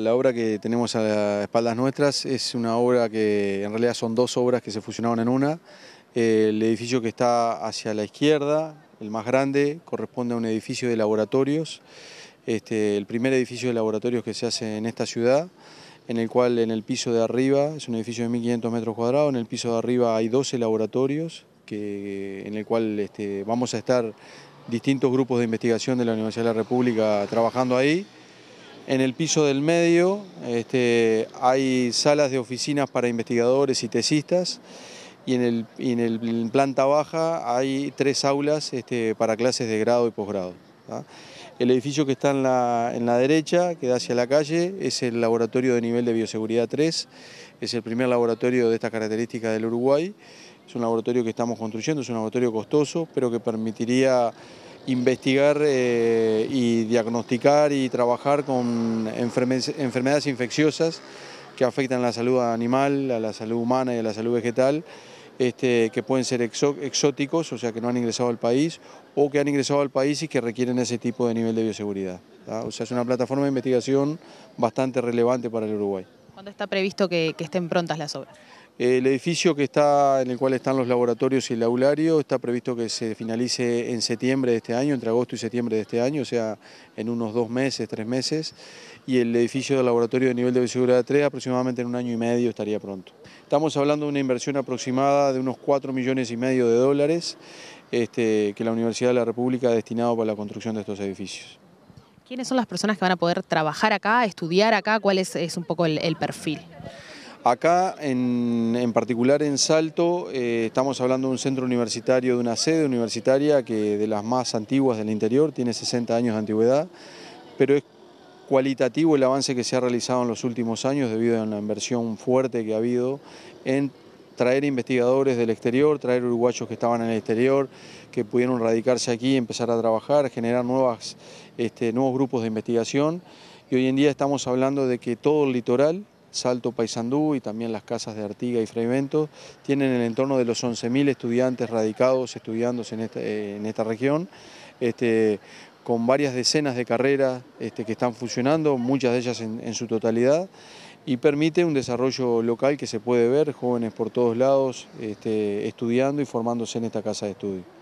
La obra que tenemos a las espaldas nuestras es una obra que en realidad son dos obras que se fusionaron en una. El edificio que está hacia la izquierda, el más grande, corresponde a un edificio de laboratorios, este, el primer edificio de laboratorios que se hace en esta ciudad, en el cual en el piso de arriba, es un edificio de 1.500 metros cuadrados, en el piso de arriba hay 12 laboratorios, en el cual este, vamos a estar distintos grupos de investigación de la Universidad de la República trabajando ahí. En el piso del medio este, hay salas de oficinas para investigadores y tesistas y en, el, en el planta baja hay tres aulas este, para clases de grado y posgrado. El edificio que está en la, en la, derecha, que da hacia la calle, es el laboratorio de nivel de bioseguridad 3, es el primer laboratorio de estas características del Uruguay, es un laboratorio que estamos construyendo, es un laboratorio costoso, pero que permitiría investigar eh, y diagnosticar y trabajar con enfermedades infecciosas que afectan a la salud animal, a la salud humana y a la salud vegetal, este, que pueden ser exóticos, o sea que no han ingresado al país, o que han ingresado al país y que requieren ese tipo de nivel de bioseguridad. O sea, es una plataforma de investigación bastante relevante para el Uruguay. ¿Cuándo está previsto que estén prontas las obras? El edificio que está, en el cual están los laboratorios y el aulario está previsto que se finalice en septiembre de este año, entre agosto y septiembre de este año, o sea, en unos dos meses, tres meses, y el edificio de laboratorio de nivel de seguridad 3 aproximadamente en un año y medio estaría pronto. Estamos hablando de una inversión aproximada de unos 4 millones y medio de dólares este, que la Universidad de la República ha destinado para la construcción de estos edificios. ¿Quiénes son las personas que van a poder trabajar acá, estudiar acá? ¿Cuál es, un poco el perfil? Acá, en, particular en Salto, eh, estamos hablando de un centro universitario, de una sede universitaria que de las más antiguas del interior, tiene 60 años de antigüedad, pero es cualitativo el avance que se ha realizado en los últimos años debido a una inversión fuerte que ha habido en traer investigadores del exterior, traer uruguayos que estaban en el exterior, que pudieron radicarse aquí, empezar a trabajar, generar nuevas, este, nuevos grupos de investigación. Y hoy en día estamos hablando de que todo el litoral Salto Paysandú y también las casas de Artiga y Freivento, tienen el entorno de los 11.000 estudiantes radicados, estudiándose en este, eh, esta, región, este, con varias decenas de carreras este, que están funcionando, muchas de ellas en, su totalidad, y permite un desarrollo local que se puede ver, jóvenes por todos lados estudiando y formándose en esta casa de estudio.